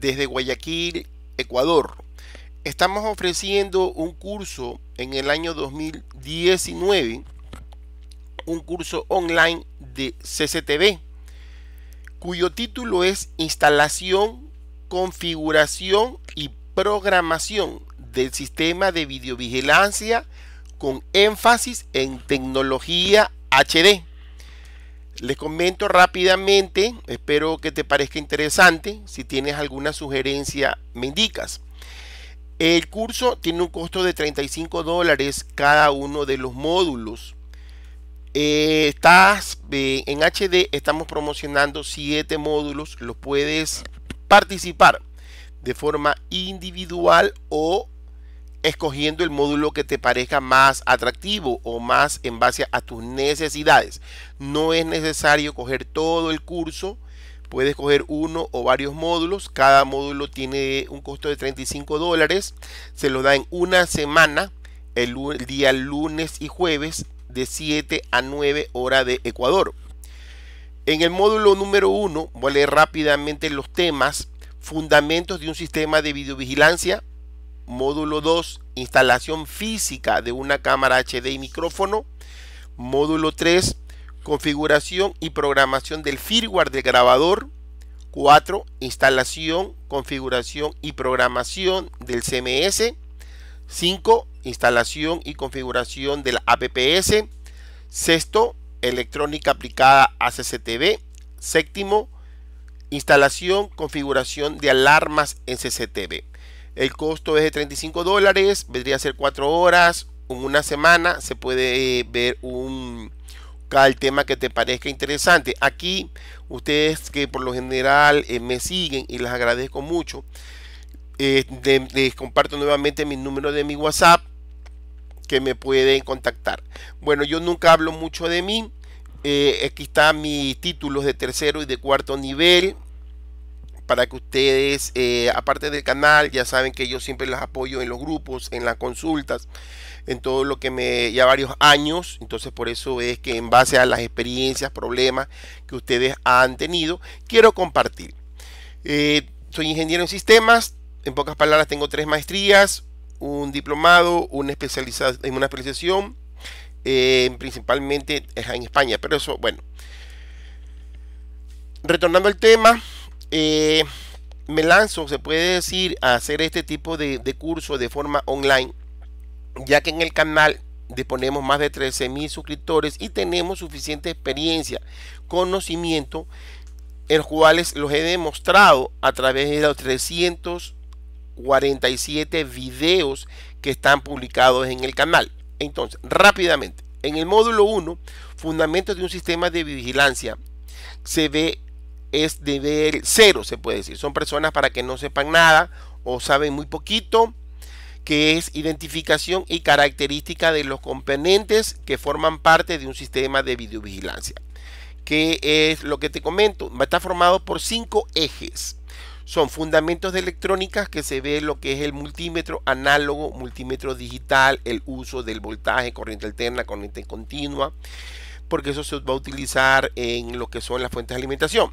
desde Guayaquil, Ecuador. Estamos ofreciendo un curso en el año 2019, un curso online de CCTV, cuyo título es Instalación, Configuración y Programación del Sistema de Videovigilancia con énfasis en tecnología HD. Les comento rápidamente, espero que te parezca interesante. Si tienes alguna sugerencia, me indicas. El curso tiene un costo de 35 dólares cada uno de los módulos. Eh, estás eh, en HD, estamos promocionando 7 módulos, los puedes participar de forma individual o escogiendo el módulo que te parezca más atractivo o más en base a tus necesidades. No es necesario coger todo el curso, puedes coger uno o varios módulos, cada módulo tiene un costo de 35 dólares, se lo da en una semana, el, día lunes y jueves de 7 a 9 hora de Ecuador. En el módulo número 1, voy a leer rápidamente los temas, fundamentos de un sistema de videovigilancia, Módulo 2, instalación física de una cámara HD y micrófono. Módulo 3, configuración y programación del firmware del grabador. 4. Instalación, configuración y programación del CMS. 5. Instalación y configuración del APPS. 6, electrónica aplicada a CCTV. Séptimo, instalación, configuración de alarmas en CCTV. El costo es de 35 dólares, vendría a ser 4 horas, en una semana se puede eh, ver un cada tema que te parezca interesante. Aquí ustedes que por lo general eh, me siguen y les agradezco mucho. Eh, les comparto nuevamente mi número de mi WhatsApp que me pueden contactar. Bueno, yo nunca hablo mucho de mí. aquí están mis títulos de tercero y de cuarto nivel para que ustedes, eh, aparte del canal, ya saben que yo siempre los apoyo en los grupos, en las consultas, en todo lo que me ya varios años. Entonces por eso es que en base a las experiencias, problemas que ustedes han tenido, quiero compartir. Eh, soy ingeniero en sistemas, en pocas palabras tengo tres maestrías, un diplomado, una, en una especialización, eh, principalmente en España, pero eso, bueno. Retornando al tema, eh, me lanzo, se puede decir, a hacer este tipo de, curso de forma online, ya que en el canal disponemos más de 13.000 mil suscriptores y tenemos suficiente experiencia, conocimiento, en los cuales los he demostrado a través de los 347 videos que están publicados en el canal. Entonces, rápidamente, en el módulo 1, Fundamentos de un sistema de vigilancia, se ve es ver cero, se puede decir. Son personas para que no sepan nada o saben muy poquito, que es identificación y característica de los componentes que forman parte de un sistema de videovigilancia. Que es lo que te comento, está formado por cinco ejes. Son fundamentos de electrónicas que se ve lo que es el multímetro análogo, multímetro digital, el uso del voltaje, corriente alterna, corriente continua porque eso se va a utilizar en lo que son las fuentes de alimentación.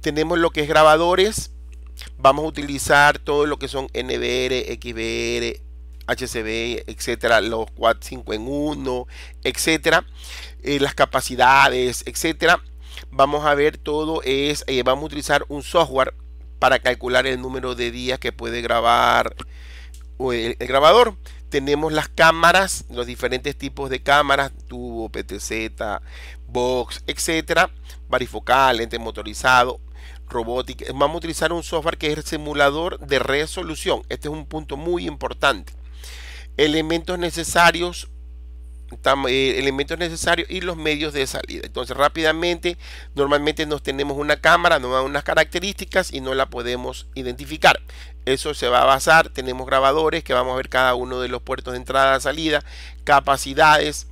Tenemos lo que es grabadores, vamos a utilizar todo lo que son NBR, XBR, HCB, etcétera, los Quad 5 en 1, etcétera, eh, las capacidades, etcétera. Vamos a ver todo es, eh, vamos a utilizar un software para calcular el número de días que puede grabar el, grabador. Tenemos las cámaras, los diferentes tipos de cámaras, tubo, PTZ, box, etcétera, varifocal, lente motorizado, robótica. Vamos a utilizar un software que es el simulador de resolución. Este es un punto muy importante. Elementos necesarios eh, elementos necesarios y los medios de salida. Entonces rápidamente, normalmente nos tenemos una cámara, nos da unas características y no la podemos identificar. Eso se va a basar, tenemos grabadores que vamos a ver cada uno de los puertos de entrada, salida, capacidades,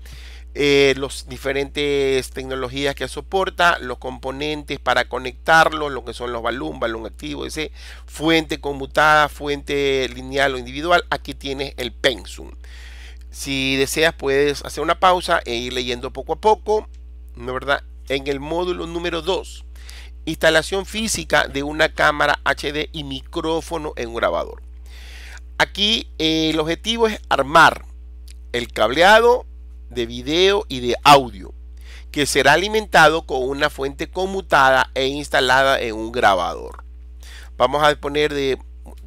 eh, las diferentes tecnologías que soporta, los componentes para conectarlos, lo que son los balón, balón activo, ese, fuente conmutada, fuente lineal o individual. Aquí tienes el pensum. Si deseas puedes hacer una pausa e ir leyendo poco a poco, ¿no verdad? En el módulo número 2, instalación física de una cámara HD y micrófono en un grabador. Aquí eh, el objetivo es armar el cableado de video y de audio que será alimentado con una fuente conmutada e instalada en un grabador. Vamos a disponer de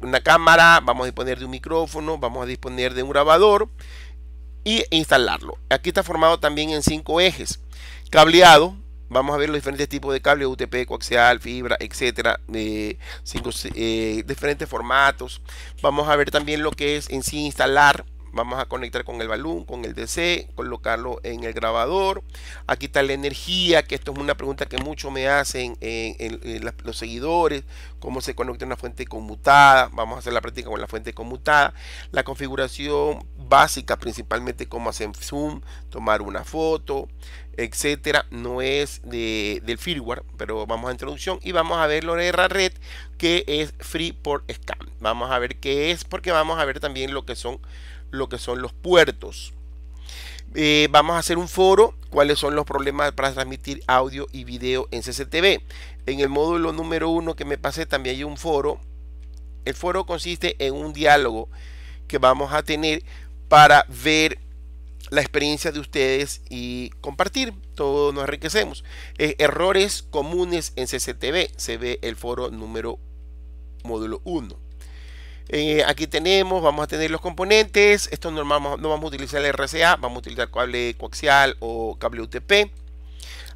una cámara, vamos a disponer de un micrófono, vamos a disponer de un grabador y instalarlo. Aquí está formado también en cinco ejes. Cableado, vamos a ver los diferentes tipos de cable, UTP, coaxial, fibra, etcétera, de cinco, eh, diferentes formatos. Vamos a ver también lo que es en sí instalar Vamos a conectar con el balón, con el DC, colocarlo en el grabador. Aquí está la energía, que esto es una pregunta que mucho me hacen en, eh, eh, los seguidores. Cómo se conecta una fuente conmutada. Vamos a hacer la práctica con la fuente conmutada. La configuración básica, principalmente cómo hacen zoom, tomar una foto, etcétera. No es de, del firmware, pero vamos a introducción y vamos a ver lo de la red que es free por Scan. Vamos a ver qué es, porque vamos a ver también lo que son lo que son los puertos. Eh, vamos a hacer un foro, cuáles son los problemas para transmitir audio y video en CCTV. En el módulo número uno que me pasé también hay un foro. El foro consiste en un diálogo que vamos a tener para ver la experiencia de ustedes y compartir. Todos nos enriquecemos. Eh, errores comunes en CCTV. Se ve el foro número módulo 1. Eh, aquí tenemos, vamos a tener los componentes. Esto no vamos, no vamos a utilizar el RCA, vamos a utilizar cable coaxial o cable UTP.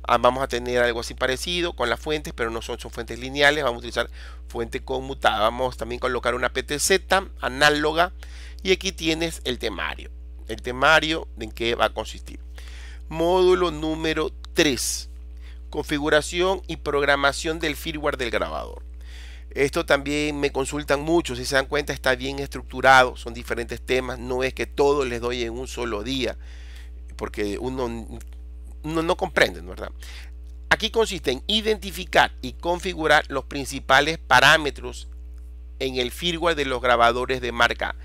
Ah, vamos a tener algo así parecido con las fuentes, pero no son, fuentes lineales. Vamos a utilizar fuente conmutada. Vamos también a colocar una PTZ análoga. Y aquí tienes el temario. El temario en qué va a consistir. Módulo número 3. Configuración y programación del firmware del grabador. Esto también me consultan mucho, si se dan cuenta está bien estructurado, son diferentes temas, no es que todo les doy en un solo día, porque uno, no comprende, ¿verdad? Aquí consiste en identificar y configurar los principales parámetros en el firmware de los grabadores de marca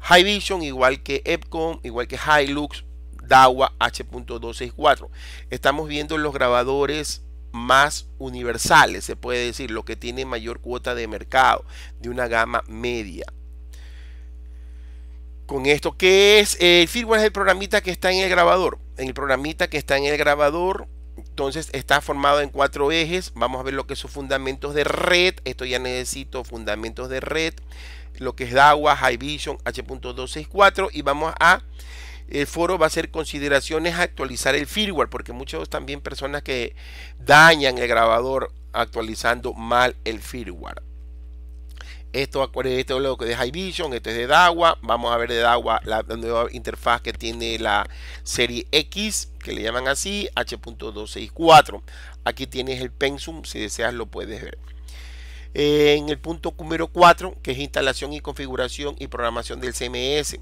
High Vision, igual que Epcom, igual que Hilux, DAWA H.264. Estamos viendo los grabadores más universales, se puede decir, lo que tiene mayor cuota de mercado, de una gama media. Con esto, que es? Eh, el firmware es el programita que está en el grabador. En el programita que está en el grabador, entonces está formado en cuatro ejes. Vamos a ver lo que son fundamentos de red. Esto ya necesito fundamentos de red. Lo que es DAWA, High Vision, H.264. Y vamos a el foro va a hacer consideraciones a actualizar el firmware, porque muchos también personas que dañan el grabador actualizando mal el firmware. Esto, esto es lo que de High Vision, esto es de DAWA. Vamos a ver de DAWA la, nueva interfaz que tiene la serie X, que le llaman así, H.264. Aquí tienes el Pensum, si deseas lo puedes ver. Eh, en el punto número 4, que es instalación y configuración y programación del CMS.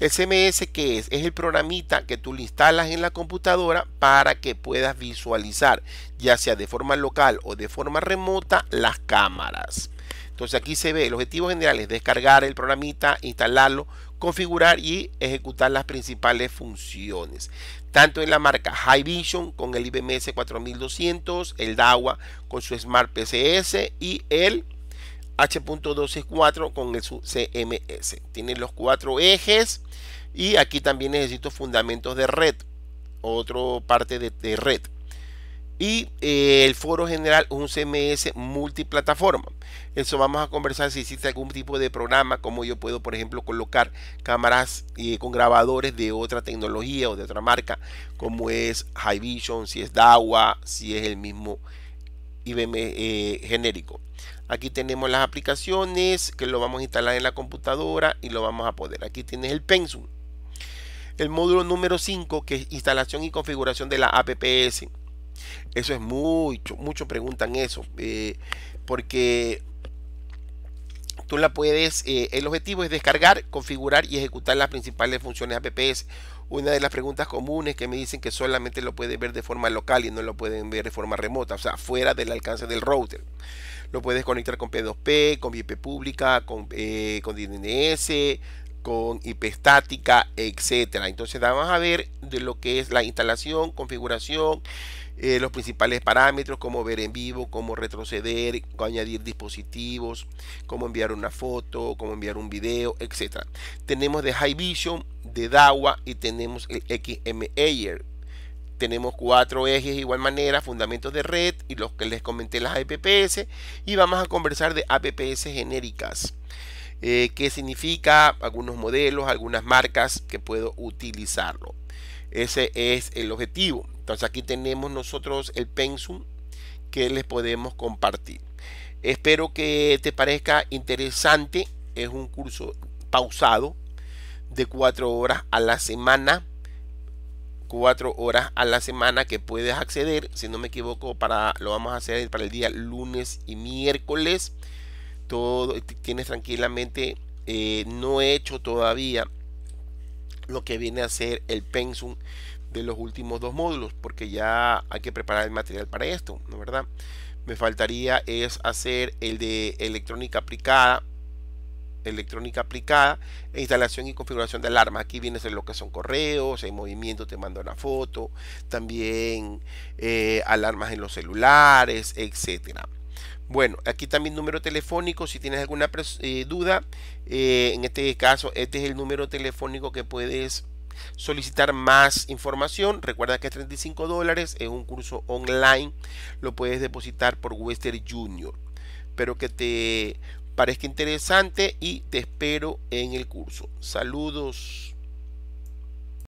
SMS que es? Es el programita que tú le instalas en la computadora para que puedas visualizar, ya sea de forma local o de forma remota, las cámaras. Entonces aquí se ve, el objetivo general es descargar el programita, instalarlo, configurar y ejecutar las principales funciones. Tanto en la marca High Vision con el IBMS 4200, el DAWA con su Smart PCS y el H.264 con el CMS. Tiene los cuatro ejes y aquí también necesito fundamentos de red, otra parte de, red. Y eh, el foro general es un CMS multiplataforma. Eso vamos a conversar si existe algún tipo de programa, como yo puedo, por ejemplo, colocar cámaras eh, con grabadores de otra tecnología o de otra marca, como es High Vision, si es DAWA, si es el mismo IBM eh, genérico. Aquí tenemos las aplicaciones que lo vamos a instalar en la computadora y lo vamos a poder. Aquí tienes el Pensum. El módulo número 5 que es instalación y configuración de la APPS. Eso es mucho, mucho preguntan eso. Eh, porque tú la puedes, eh, el objetivo es descargar, configurar y ejecutar las principales funciones APPS. Una de las preguntas comunes que me dicen que solamente lo puedes ver de forma local y no lo pueden ver de forma remota, o sea, fuera del alcance del router. Lo puedes conectar con P2P, con VIP pública, con, eh, con DNS, con IP estática, etcétera. Entonces vamos a ver de lo que es la instalación, configuración, eh, los principales parámetros, cómo ver en vivo, cómo retroceder, cómo añadir dispositivos, cómo enviar una foto, cómo enviar un video, etcétera. Tenemos de High Vision, de DAWA y tenemos el XM tenemos cuatro ejes de igual manera, fundamentos de red y los que les comenté las APPS y vamos a conversar de APPS genéricas. Eh, qué significa, algunos modelos, algunas marcas que puedo utilizarlo. Ese es el objetivo. Entonces aquí tenemos nosotros el pensum que les podemos compartir. Espero que te parezca interesante. Es un curso pausado de cuatro horas a la semana cuatro horas a la semana que puedes acceder. Si no me equivoco, para, lo vamos a hacer para el día lunes y miércoles. Todo eh, tienes tranquilamente. Eh, no he hecho todavía lo que viene a ser el pensum de los últimos dos módulos, porque ya hay que preparar el material para esto, ¿no verdad? Me faltaría es hacer el de electrónica aplicada electrónica aplicada e instalación y configuración de alarma Aquí viene a lo que son correos, hay movimiento te mando una foto, también eh, alarmas en los celulares, etcétera. Bueno, aquí también número telefónico, si tienes alguna eh, duda, eh, en este caso este es el número telefónico que puedes solicitar más información. Recuerda que es 35 dólares, es un curso online, lo puedes depositar por Western Junior. pero que te parezca interesante y te espero en el curso. Saludos.